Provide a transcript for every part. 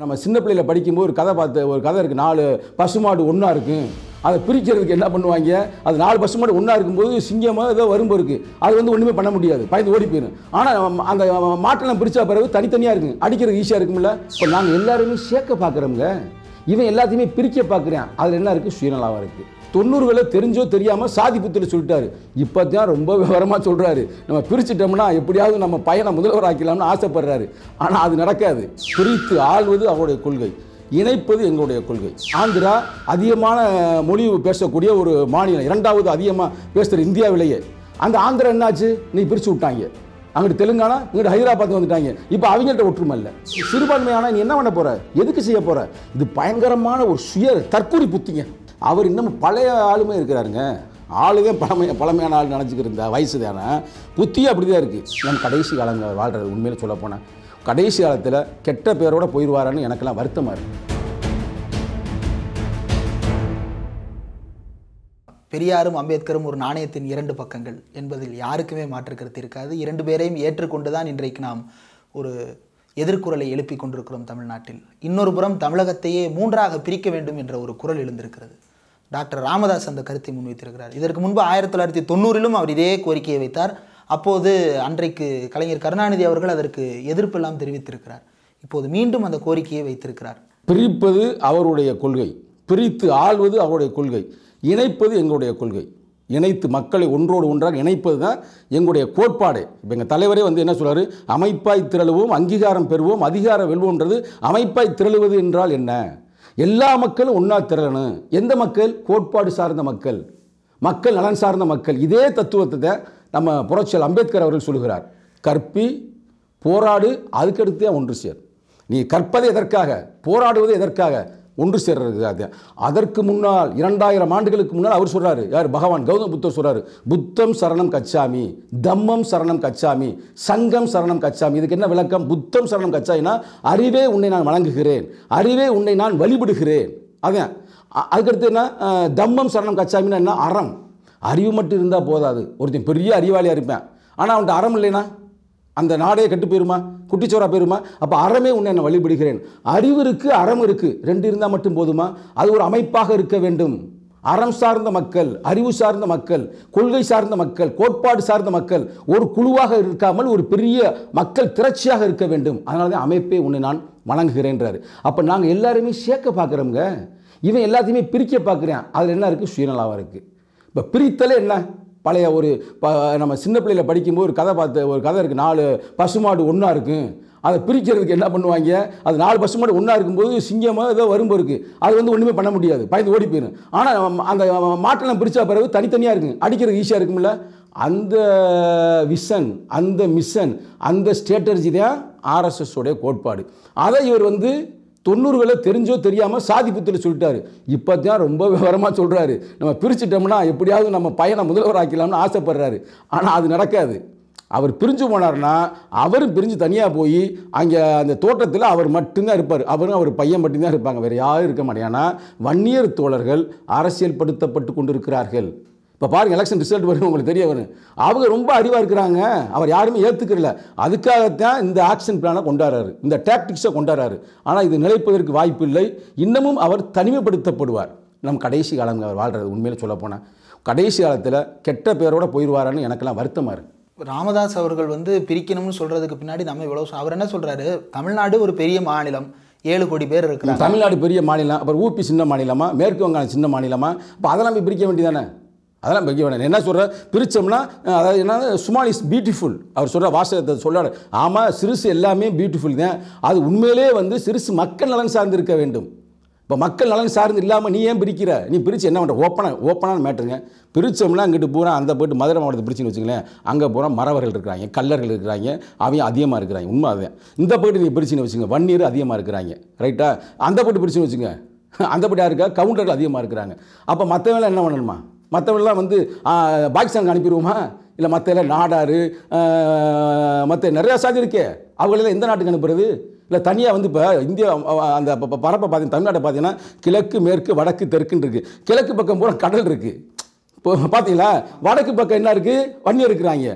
நம்ம சின்ன பிள்ளையில் படிக்கும்போது ஒரு கதை பார்த்து ஒரு கதை இருக்குது நாலு பசுமாடு ஒன்றா இருக்கும் அதை பிரிக்கிறதுக்கு என்ன பண்ணுவாங்க அது நாலு பசுமாடு ஒன்றா இருக்கும்போது சிங்கமாக ஏதோ வரும்போது இருக்குது அது வந்து ஒன்றுமே பண்ண முடியாது பயந்து ஓடி போயிடும் ஆனால் அந்த மாட்டெல்லாம் பிரித்தா பிறகு தனித்தனியாக இருக்கும் அடிக்கிறது ஈஸியாக இருக்கும்ல இப்போ நாங்கள் எல்லாருமே சேர்க்க பார்க்குறோங்க இவன் எல்லாத்தையுமே பிரிக்க பார்க்குறேன் அதில் என்ன இருக்குது சுயநலாவாக இருக்குது தொண்ணூறுகளை தெரிஞ்சோ தெரியாமல் சாதி புத்தில் சொல்லிட்டாரு இப்போ தான் ரொம்ப விவரமாக சொல்கிறாரு நம்ம பிரிச்சுட்டோம்னா எப்படியாவது நம்ம பையனை முதல்வர் ஆக்கலாம்னு ஆசைப்படுறாரு ஆனால் அது நடக்காது பிரித்து ஆள்வது அவருடைய கொள்கை இணைப்பது எங்களுடைய கொள்கை ஆந்திரா அதிகமான மொழி பேசக்கூடிய ஒரு மாநிலம் இரண்டாவது அதிகமாக பேசுகிற இந்தியாவிலேயே அந்த ஆந்திரா என்னாச்சு நீ பிரித்து விட்டாங்க அங்கிட்டு தெலுங்கானா இங்கிட்டு ஹைதராபாத் வந்துட்டாங்க இப்போ அவங்கள்ட்ட ஒற்றுமை இல்லை சிறுபான்மையான நீ என்ன பண்ண போகிற எதுக்கு செய்ய போகிற இது பயங்கரமான ஒரு சுய தற்கொலை புத்திங்க அவர் இன்னும் பழைய ஆளுமே இருக்கிறாருங்க ஆளுதே பழமை பழமையான ஆள் நினச்சிக்கிட்டு வயசு தானே புத்தியும் அப்படி தான் இருக்குது நான் கடைசி காலங்கள் வாழ்கிறது உண்மையில் சொல்ல போனேன் கடைசி காலத்தில் கெட்ட பேரோட போயிடுவாரான்னு எனக்கெல்லாம் வருத்தமாக இருக்கு பெரியாரும் அம்பேத்கரும் ஒரு நாணயத்தின் இரண்டு பக்கங்கள் என்பதில் யாருக்குமே மாற்று கருத்து இருக்காது இரண்டு பேரையும் ஏற்றுக்கொண்டு தான் இன்றைக்கு நாம் ஒரு எதிர்குரலை எழுப்பி கொண்டிருக்கிறோம் தமிழ்நாட்டில் இன்னொரு புறம் தமிழகத்தையே மூன்றாக பிரிக்க வேண்டும் என்ற ஒரு குரல் எழுந்திருக்கிறது டாக்டர் ராமதாஸ் அந்த கருத்தை முன்வைத்திருக்கிறார் இதற்கு முன்பு ஆயிரத்தி தொள்ளாயிரத்தி தொண்ணூறிலும் அவர் இதே கோரிக்கையை வைத்தார் அப்போது அன்றைக்கு கலைஞர் கருணாநிதி அவர்கள் அதற்கு எதிர்ப்பெல்லாம் தெரிவித்திருக்கிறார் இப்போது மீண்டும் அந்த கோரிக்கையை வைத்திருக்கிறார் பிரிப்பது அவருடைய கொள்கை பிரித்து ஆள்வது அவருடைய கொள்கை இணைப்பது எங்களுடைய கொள்கை இணைத்து மக்களை ஒன்றோடு ஒன்றாக இணைப்பது தான் எங்களுடைய கோட்பாடு இப்போ எங்கள் தலைவரே வந்து என்ன சொல்கிறார் அமைப்பாய் திரளுவோம் அங்கீகாரம் பெறுவோம் அதிகாரம் வெல்வோம்ன்றது அமைப்பாய் திரளுவது என்றால் என்ன எல்லா மக்களும் ஒன்றா திரளணும் எந்த மக்கள் கோட்பாடு சார்ந்த மக்கள் மக்கள் நலன் சார்ந்த மக்கள் இதே தத்துவத்தை நம்ம புரட்சியல் அம்பேத்கர் அவர்கள் சொல்கிறார் கற்பி போராடு அதுக்கடுத்தே ஒன்று சேர் நீ கற்பது எதற்காக போராடுவது எதற்காக ஒன்று சேர்றது அது அதற்கு முன்னால் இரண்டாயிரம் ஆண்டுகளுக்கு முன்னால் அவர் சொல்கிறாரு யார் பகவான் கௌதம புத்தர் சொல்கிறார் புத்தம் சரணம் கச்சாமி தம்மம் சரணம் கச்சாமி சங்கம் சரணம் கச்சாமி இதுக்கு என்ன விளக்கம் புத்தம் சரணம் கச்சாயினா அறிவே உன்னை நான் வணங்குகிறேன் அறிவே உன்னை நான் வழிபடுகிறேன் அதே அதுக்கடுத்து என்ன தம்மம் சரணம் கச்சாமின்னா என்ன அறம் அறிவு மட்டும் இருந்தால் போதாது ஒருத்தன் பெரிய அறிவாளியாக இருப்பேன் ஆனால் அவன்கிட்ட அறம் இல்லைனா அந்த நாடே கெட்டு போயிருமா குட்டிச்சோரா போயிருமா அப்போ அறமே உன்னை என்னை வழிபடுகிறேன் அறிவு இருக்குது அறம் இருக்குது ரெண்டு இருந்தால் மட்டும் போதுமா அது ஒரு அமைப்பாக இருக்க வேண்டும் அறம் சார்ந்த மக்கள் அறிவு சார்ந்த மக்கள் கொள்கை சார்ந்த மக்கள் கோட்பாடு சார்ந்த மக்கள் ஒரு குழுவாக இருக்காமல் ஒரு பெரிய மக்கள் திரட்சியாக இருக்க வேண்டும் அதனால தான் அமைப்பே ஒன்று நான் வணங்குகிறேன்றாரு அப்போ நாங்கள் எல்லாருமே சேர்க்க பார்க்குறோம்ங்க இவன் எல்லாத்தையுமே பிரிக்க பார்க்குறேன் அதில் என்ன இருக்குது சுயநலாவாக இருக்குது இப்போ பிரித்தலே என்ன பழைய ஒரு ப நம்ம சின்ன பிள்ளையில் படிக்கும்போது ஒரு கதை பார்த்து ஒரு கதை இருக்குது நாலு பசுமாடு ஒன்றா இருக்கும் அதை பிரிக்கிறதுக்கு என்ன பண்ணுவாங்க அது நாலு பசு மாடு ஒன்றா இருக்கும்போது சிங்கமாக ஏதோ வரும்பு இருக்குது அது வந்து ஒன்றுமே பண்ண முடியாது பயந்து ஓடி போயிடும் ஆனால் அந்த மாட்டெல்லாம் பிரித்தா பிறகு தனித்தனியாக இருக்கும் அடிக்கிறதுக்கு ஈஸியாக இருக்கும்ல அந்த விஷன் அந்த மிஷன் அந்த ஸ்ட்ராட்டர்ஜி தான் ஆர்எஸ்எஸோடைய கோட்பாடு அதை இவர் வந்து தொண்ணூறுகளை தெரிஞ்சோ தெரியாமல் சாதி புத்தில் சொல்லிட்டாரு இப்போ தான் ரொம்ப விவரமாக சொல்கிறாரு நம்ம பிரிச்சுட்டோம்னா எப்படியாவது நம்ம பையனை முதல்வர் ஆக்கலாம்னு ஆசைப்படுறாரு ஆனால் அது நடக்காது அவர் பிரிஞ்சு போனார்னா அவரும் பிரிஞ்சு தனியாக போய் அங்கே அந்த தோட்டத்தில் அவர் மட்டும்தான் இருப்பார் அவரும் அவர் பையன் மட்டும்தான் இருப்பாங்க வேறு யாரும் இருக்க மாட்டேன் வன்னியர் தோழர்கள் அரசியல்படுத்தப்பட்டு கொண்டிருக்கிறார்கள் இப்போ பாருங்கள் எலெக்ஷன் ரிசல்ட் வரும் உங்களுக்கு தெரிய வரும் அவங்க ரொம்ப அறிவாக இருக்கிறாங்க அவர் யாருமே ஏற்றுக்கிறல அதுக்காகத்தான் இந்த ஆக்ஷன் பிளானை கொண்டாடுறாரு இந்த டாக்டிக்ஸை கொண்டாடுறாரு ஆனால் இது நிலைப்பதற்கு வாய்ப்பு இல்லை இன்னமும் அவர் தனிமைப்படுத்தப்படுவார் நம் கடைசி காலம் அவர் வாழ்கிறது உண்மையில் சொல்லப்போனால் கடைசி காலத்தில் கெட்ட பேரோட போயிடுவாரான்னு எனக்கெல்லாம் வருத்தமாக இருக்குது ராமதாஸ் அவர்கள் வந்து பிரிக்கணும்னு சொல்கிறதுக்கு பின்னாடி நம்ம இவ்வளோ அவர் என்ன சொல்கிறாரு தமிழ்நாடு ஒரு பெரிய மாநிலம் ஏழு கோடி பேர் இருக்கிறாங்க தமிழ்நாடு பெரிய மாநிலம் அப்புறம் ஊபி சின்ன மாநிலமா மேற்கு வங்காளம் சின்ன மாநிலமா இப்போ அதெல்லாம் பிரிக்க வேண்டியதானே அதெல்லாம் வைக்க வேண்டாம் என்ன சொல்கிற பிரித்தோம்னா அதாவது என்ன சுமால் இஸ் பியூட்டிஃபுல் அவர் சொல்கிற வாசகத்தை சொல்லாரு ஆமாம் சிறுசு எல்லாமே பியூட்டிஃபுல் தான் அது உண்மையிலே வந்து சிறுசு மக்கள் நலன் சார்ந்து இருக்க வேண்டும் இப்போ மக்கள் நலன் சார்ந்து இல்லாமல் நீ ஏன் பிரிக்கிற நீ பிரித்து என்ன பண்ணுற ஓப்பனாக ஓப்பனான மேட்டருங்க பிரித்தோம்னா அங்கிட்டு பூரா அந்த போய்ட்டு மதுரை மாவட்டத்தை பிரிச்சுன்னு வச்சுங்களேன் அங்கே பூரா மறவர்கள் இருக்கிறாங்க கல்லர்கள் இருக்கிறாங்க அவையும் அதிகமாக இருக்கிறாங்க உண்மை அதுதான் இந்த போய்ட்டு நீங்கள் பிரிச்சுன்னு வச்சுங்க வன்னீர் அதிகமாக இருக்கிறாங்க ரைட்டாக அந்த போய்ட்டு பிரிச்சுன்னு வச்சுங்க அந்த யாருக்கா கவுண்டர்கள் அதிகமாக இருக்கிறாங்க அப்போ மற்றவங்களாம் என்ன பண்ணணுமா மற்றவெல்லாம் வந்து பாகிஸ்தானுக்கு அனுப்பிடுவோமா இல்லை மற்ற எல்லாம் நாடாறு மற்ற நிறையா சாதி இருக்கே அவங்களெல்லாம் எந்த நாட்டுக்கு அனுப்புறது இல்லை தனியாக வந்து இப்போ இந்தியா அந்த பரப்பை பார்த்தீங்கன்னா தமிழ்நாட்டை பார்த்தீங்கன்னா கிழக்கு மேற்கு வடக்கு தெற்குன்னு இருக்குது கிழக்கு பக்கம் போகிற கடல் இருக்குது இப்போ பார்த்தீங்களா வடக்கு பக்கம் என்ன இருக்குது வன்னியர் இருக்கிறாங்க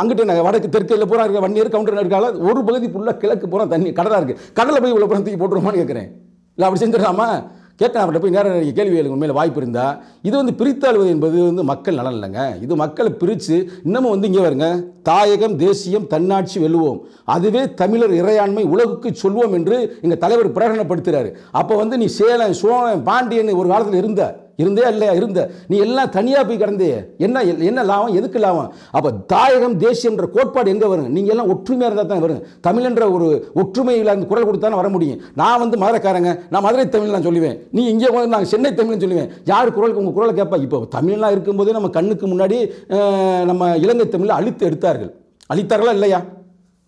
அங்கிட்ட வடக்கு இல்லை பூரா இருக்க வன்னியர் கவுண்டர் இருக்கால ஒரு பகுதி ஃபுல்லாக கிழக்கு போகிறோம் தண்ணி கடலாக இருக்குது கடலை போய் இவ்வளோ தூக்கி போட்டுருமான்னு கேட்குறேன் இல்லை அப்படி செஞ்சிடலாமா கேட்டேன் அவர்கிட்ட போய் நேரம் கேள்வி எழுங்க உண்மையில் வாய்ப்பு இருந்தால் இது வந்து பிரித்தாழ்வது என்பது வந்து மக்கள் நலன் இல்லைங்க இது மக்களை பிரித்து இன்னமும் வந்து இங்கே வருங்க தாயகம் தேசியம் தன்னாட்சி வெல்லுவோம் அதுவே தமிழர் இறையாண்மை உலகுக்கு சொல்வோம் என்று எங்கள் தலைவர் பிரகடனப்படுத்துகிறார் அப்போ வந்து நீ சேலம் சோழன் பாண்டியன் ஒரு காலத்தில் இருந்தால் இருந்தே இல்லையா இருந்த நீ எல்லாம் தனியாக போய் கிடந்தே என்ன என்ன லாபம் எதுக்கு லாபம் அப்போ தாயகம் தேசியன்ற கோட்பாடு எங்கே வருங்க நீங்கள் எல்லாம் ஒற்றுமையாக இருந்தால் தான் வருங்க தமிழ்ன்ற ஒரு ஒற்றுமையில் அந்த குரல் கொடுத்தாலும் வர முடியும் நான் வந்து மதுரைக்காரங்க நான் மதுரை தமிழ் நான் சொல்லுவேன் நீ இங்கே வந்து நாங்கள் சென்னை தமிழ்னு சொல்லுவேன் யார் குரலுக்கு உங்கள் குரலை கேட்பா இப்போ தமிழ்லாம் இருக்கும்போதே நம்ம கண்ணுக்கு முன்னாடி நம்ம இலங்கை தமிழில் அழித்து எடுத்தார்கள் அழித்தார்களா இல்லையா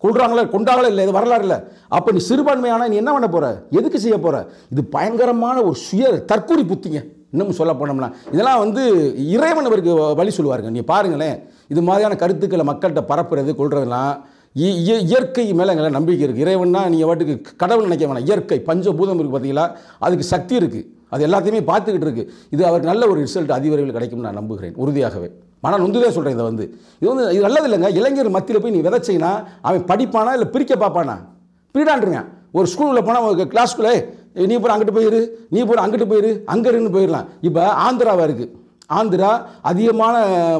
கொள்றாங்களா கொண்டாங்களா இல்லை இது வரலாறு இல்லை அப்போ நீ சிறுபான்மையான நீ என்ன பண்ண போகிற எதுக்கு செய்ய போகிற இது பயங்கரமான ஒரு சுய தற்கொலை புத்திங்க இன்னும் சொல்ல போனோம்னா இதெல்லாம் வந்து இறைவன் அவருக்கு வழி சொல்லுவாருங்க நீ பாருங்களேன் இது மாதிரியான கருத்துக்களை மக்கள்கிட்ட பரப்புறது கொள்றதுலாம் இயற்கை மேலே எங்களை நம்பிக்கை இருக்குது இறைவன்னா நீங்கள் வாட்டுக்கு கடவுள் நினைக்க வேணாம் இயற்கை பஞ்சபூதம் இருக்குது பார்த்தீங்களா அதுக்கு சக்தி இருக்குது அது எல்லாத்தையுமே பார்த்துக்கிட்டு இருக்குது இது அவருக்கு நல்ல ஒரு ரிசல்ட் அதிவிரைவில் கிடைக்கும் நான் நம்புகிறேன் உறுதியாகவே ஆனால் நொந்துதான் சொல்கிறேன் இதை வந்து இது வந்து இது நல்லது இல்லைங்க இளைஞர் மத்தியில் போய் நீ விதைச்சிங்கன்னா அவன் படிப்பானா இல்லை பிரிக்க பார்ப்பானா பிரிடான்றுங்க ஒரு ஸ்கூலில் போனால் கிளாஸ்குள்ளே நீ போகிற அங்கிட்டு போயிரு நீ போகிற அங்கிட்டு போயிரு அங்கே இருன்னு போயிடலாம் இப்போ ஆந்திராவாக இருக்குது ஆந்திரா அதிகமான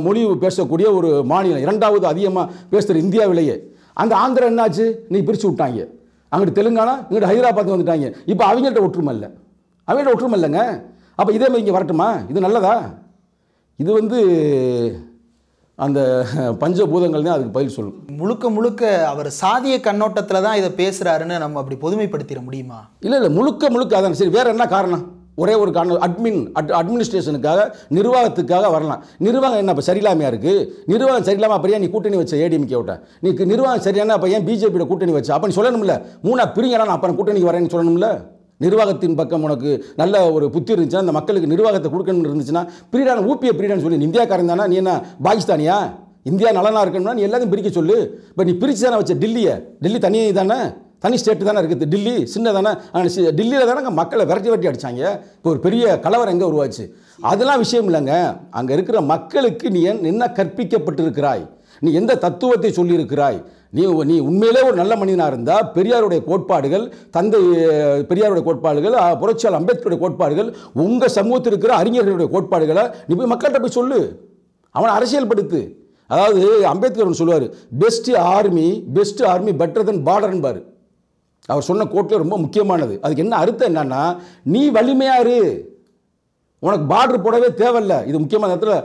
மொழி பேசக்கூடிய ஒரு மாநிலம் இரண்டாவது அதிகமாக பேசுகிற இந்தியாவிலேயே அந்த ஆந்திரா என்னாச்சு நீ பிரித்து விட்டாங்க அங்கிட்டு தெலுங்கானா இங்கிட்டு ஹைதராபாத் வந்துட்டாங்க இப்போ அவங்கள்ட்ட ஒற்றுமை இல்லை அவங்கள்ட்ட ஒற்றுமை இல்லைங்க அப்போ இதே மாதிரி இங்கே வரட்டுமா இது நல்லதா இது வந்து அந்த பஞ்சபூதங்கள் தான் அதுக்கு பதில் சொல்லும் முழுக்க முழுக்க அவர் சாதிய கண்ணோட்டத்தில் தான் இதை பேசுகிறாருன்னு நம்ம அப்படி பொதுமைப்படுத்திட முடியுமா இல்லை இல்லை முழுக்க முழுக்க அதான் சரி வேறு என்ன காரணம் ஒரே ஒரு காரணம் அட்மின் அட் அட்மினிஸ்ட்ரேஷனுக்காக நிர்வாகத்துக்காக வரலாம் நிர்வாகம் என்ன இப்போ சரியில்லாமையாக இருக்குது நிர்வாகம் சரியில்லாமல் அப்படியே நீ கூட்டணி வச்ச ஏடிஎம்கே விட்ட நீ நிர்வாகம் சரியான அப்போ ஏன் பிஜேபியோட கூட்டணி வச்ச அப்போ நீ சொல்லணும்ல மூணாக பிரிங்கடா நான் அப்புறம் கூட்டணிக்கு வரேன்னு சொல்லணும்ல நிர்வாகத்தின் பக்கம் உனக்கு நல்ல ஒரு புத்தி இருந்துச்சுன்னா அந்த மக்களுக்கு நிர்வாகத்தை கொடுக்கணும்னு இருந்துச்சுன்னா பிரீடான ஊப்பிய பிரீடான்னு சொல்லி இந்தியாக்காரன் தானே நீ என்ன பாகிஸ்தானியா இந்தியா நலனாக இருக்கணும்னா நீ எல்லாத்தையும் பிரிக்க சொல்லு இப்போ நீ பிரித்து தானே வச்ச டில்லியை டெல்லி தனி தானே தனி ஸ்டேட்டு தானே இருக்குது டில்லி சின்ன தானே டில்லியில் தானே மக்களை விரட்டி விரட்டி அடித்தாங்க இப்போ ஒரு பெரிய கலவரம் எங்கே உருவாச்சு அதெல்லாம் விஷயம் இல்லைங்க அங்கே இருக்கிற மக்களுக்கு நீ என்ன கற்பிக்கப்பட்டிருக்கிறாய் நீ எந்த தத்துவத்தை சொல்லியிருக்கிறாய் நீ நீ உண்மையிலே ஒரு நல்ல மனிதனாக இருந்தால் பெரியாருடைய கோட்பாடுகள் தந்தை பெரியாருடைய கோட்பாடுகள் புரட்சியால் அம்பேத்கருடைய கோட்பாடுகள் உங்கள் சமூகத்தில் இருக்கிற அறிஞர்களுடைய கோட்பாடுகளை நீ போய் மக்கள்கிட்ட போய் சொல்லு அவனை அரசியல்படுத்து அதாவது அம்பேத்கர் ஒன்று சொல்லுவார் best army best army better then என்பார் அவர் சொன்ன கோட்டில் ரொம்ப முக்கியமானது அதுக்கு என்ன அர்த்தம் என்னன்னா நீ வலிமையாரு உனக்கு பார்டர் போடவே தேவையில்ல இது முக்கியமான இடத்துல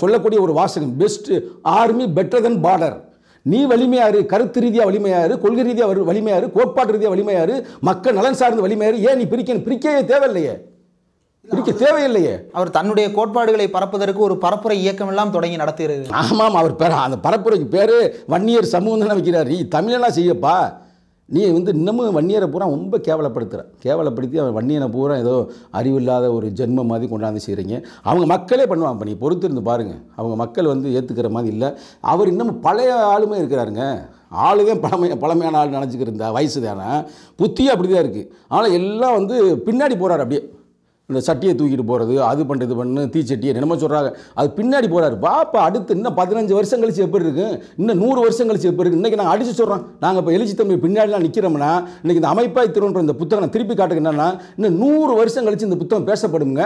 சொல்லக்கூடிய ஒரு வாசகம் best army better then border நீ வலிமையாரு கருத்து ரீதியாக வலிமையாரு கொள்கை ரீதியாக வலிமையாரு கோட்பாட்டு ரீதியாக வலிமையாரு மக்கள் நலன் சார்ந்த வலிமையாரு ஏன் நீ பிரிக்கணும் பிரிக்கவே தேவையில்லையே பிரிக்க தேவையில்லையே அவர் தன்னுடைய கோட்பாடுகளை பரப்புவதற்கு ஒரு பரப்புரை இயக்கம் எல்லாம் தொடங்கி நடத்துகிறார் ஆமாம் அவர் பேர் அந்த பரப்புரைக்கு பேர் வன்னியர் சமூகம் தானே வைக்கிறார் நீ தமிழெல்லாம் செய்யப்பா நீ வந்து இன்னமும் வன்னியரை பூரா ரொம்ப கேவலப்படுத்துகிற கேவலப்படுத்தி அவன் வன்னியனை பூரா ஏதோ அறிவில்லாத ஒரு ஜென்மம் மாதிரி கொண்டாந்து செய்கிறீங்க அவங்க மக்களே பண்ணுவான் இப்போ நீ பொறுத்திருந்து பாருங்கள் அவங்க மக்கள் வந்து ஏற்றுக்கிற மாதிரி இல்லை அவர் இன்னமும் பழைய ஆளுமே இருக்கிறாருங்க ஆளுதே பழமை பழமையான ஆள் நினச்சிக்கிருந்தா வயசு தானே புத்தியும் அப்படி தான் இருக்குது ஆனால் எல்லாம் வந்து பின்னாடி போகிறார் அப்படியே இந்த சட்டியை தூக்கிட்டு போகிறது அது பண்ணுற இது பண்ணு தீச்சட்டியை என்னமோ சொல்கிறாங்க அது பின்னாடி போகிறாரு பாப்பா அடுத்து இன்னும் பதினஞ்சு வருஷம் கழிச்சு எப்படி இருக்குது இன்னும் நூறு வருஷம் கழிச்சு எப்படி இருக்குது இன்றைக்கி நாங்கள் அடித்து சொல்கிறோம் நாங்கள் இப்போ எழுச்சி தம்பி பின்னாடிலாம் நிற்கிறோம்னா இன்றைக்கி இந்த அமைப்பாய் திருவன்ற இந்த புத்தகம் திருப்பி காட்டுக்கு என்னென்னா இன்னும் நூறு வருஷம் கழிச்சு இந்த புத்தகம் பேசப்படுங்க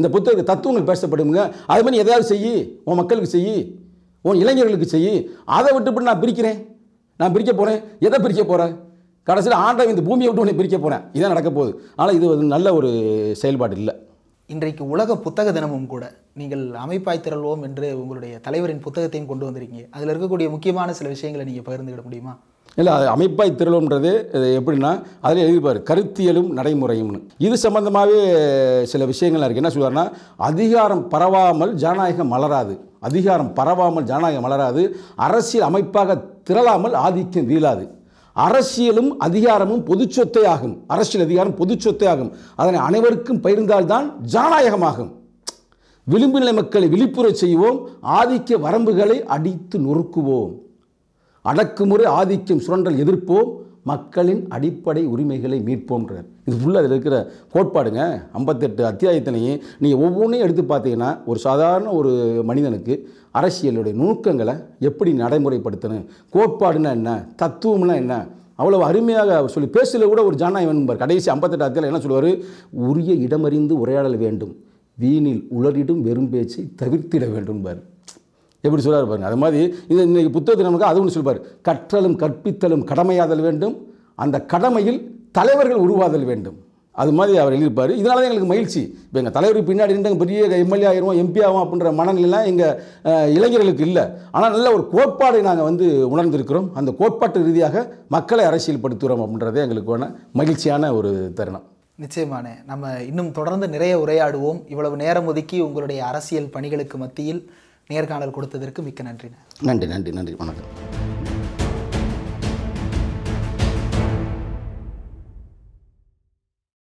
இந்த புத்தக தத்துவங்கள் பேசப்படுங்க அது மாதிரி எதையாவது செய்யி உன் மக்களுக்கு செய்யி உன் இளைஞர்களுக்கு செய்யி அதை விட்டு நான் பிரிக்கிறேன் நான் பிரிக்க போகிறேன் எதை பிரிக்க போகிறேன் கடைசியில் ஆண்டவன் இந்த பூமியை விட்டு உன்னை பிரிக்க போகிறேன் இதான் நடக்க போகுது ஆனால் இது நல்ல ஒரு செயல்பாடு இல்லை இன்றைக்கு உலக புத்தக தினமும் கூட நீங்கள் அமைப்பாய் திரள்வோம் என்று உங்களுடைய தலைவரின் புத்தகத்தையும் கொண்டு வந்திருக்கீங்க அதில் இருக்கக்கூடிய முக்கியமான சில விஷயங்களை நீங்கள் பகிர்ந்துக்கிட முடியுமா இல்லை அது அமைப்பாய் திரளும்ன்றது இது எப்படின்னா அதில் எழுதிப்பார் கருத்தியலும் நடைமுறையும்னு இது சம்மந்தமாகவே சில விஷயங்கள்லாம் இருக்குது என்ன சொல்லுவார்னா அதிகாரம் பரவாமல் ஜனநாயகம் மலராது அதிகாரம் பரவாமல் ஜனநாயகம் மலராது அரசியல் அமைப்பாக திரளாமல் ஆதிக்கம் வீழாது அரசியலும் அதிகாரமும் பொது சொத்தை ஆகும் அரசியல் அதிகாரம் பொது சொத்தை ஆகும் அதனை அனைவருக்கும் பகிர்ந்தால்தான் ஜனநாயகமாகும் விளிம்பு நிலை மக்களை விழிப்புற செய்வோம் ஆதிக்க வரம்புகளை அடித்து நொறுக்குவோம் அடக்குமுறை ஆதிக்கம் சுரண்டல் எதிர்ப்போம் மக்களின் அடிப்படை உரிமைகளை மீட்போன்றார் இது ஃபுல்லாக அதில் இருக்கிற கோட்பாடுங்க ஐம்பத்தெட்டு அத்தியாயத்தினையும் நீங்கள் ஒவ்வொன்றையும் எடுத்து பார்த்தீங்கன்னா ஒரு சாதாரண ஒரு மனிதனுக்கு அரசியலுடைய நுணுக்கங்களை எப்படி நடைமுறைப்படுத்தணும் கோட்பாடுனா என்ன தத்துவம்னா என்ன அவ்வளோ அருமையாக அவர் சொல்லி பேசல கூட ஒரு ஜானா இவன் கடைசி ஐம்பத்தெட்டு அத்தியாயம் என்ன சொல்லுவார் உரிய இடமறிந்து உரையாடல் வேண்டும் வீணில் உளறிடும் வெறும் பேச்சை தவிர்த்திட வேண்டும்பார் எப்படி சொல்கிறார் பாருங்க அது மாதிரி இது இன்றைக்கி புத்தகத்தை நமக்கு அது ஒன்று சொல்வார் கற்றலும் கற்பித்தலும் கடமையாதல் வேண்டும் அந்த கடமையில் தலைவர்கள் உருவாதல் வேண்டும் அது மாதிரி அவர் எழுதியிருப்பார் இதனால தான் எங்களுக்கு மகிழ்ச்சி இப்போ எங்கள் தலைவருக்கு பின்னாடி இருந்தாங்க பெரிய எம்எல்ஏ ஆகிருவோம் எம்பி ஆகும் அப்படின்ற மனநிலாம் எங்கள் இளைஞர்களுக்கு இல்லை ஆனால் நல்ல ஒரு கோட்பாடை நாங்கள் வந்து உணர்ந்திருக்கிறோம் அந்த கோட்பாட்டு ரீதியாக மக்களை அரசியல் படுத்துகிறோம் அப்படின்றதே எங்களுக்கான மகிழ்ச்சியான ஒரு தருணம் நிச்சயமானே நம்ம இன்னும் தொடர்ந்து நிறைய உரையாடுவோம் இவ்வளவு நேரம் ஒதுக்கி உங்களுடைய அரசியல் பணிகளுக்கு மத்தியில் நேர்காணல் கொடுத்ததற்கு மிக்க நன்றி நன்றி நன்றி நன்றி வணக்கம்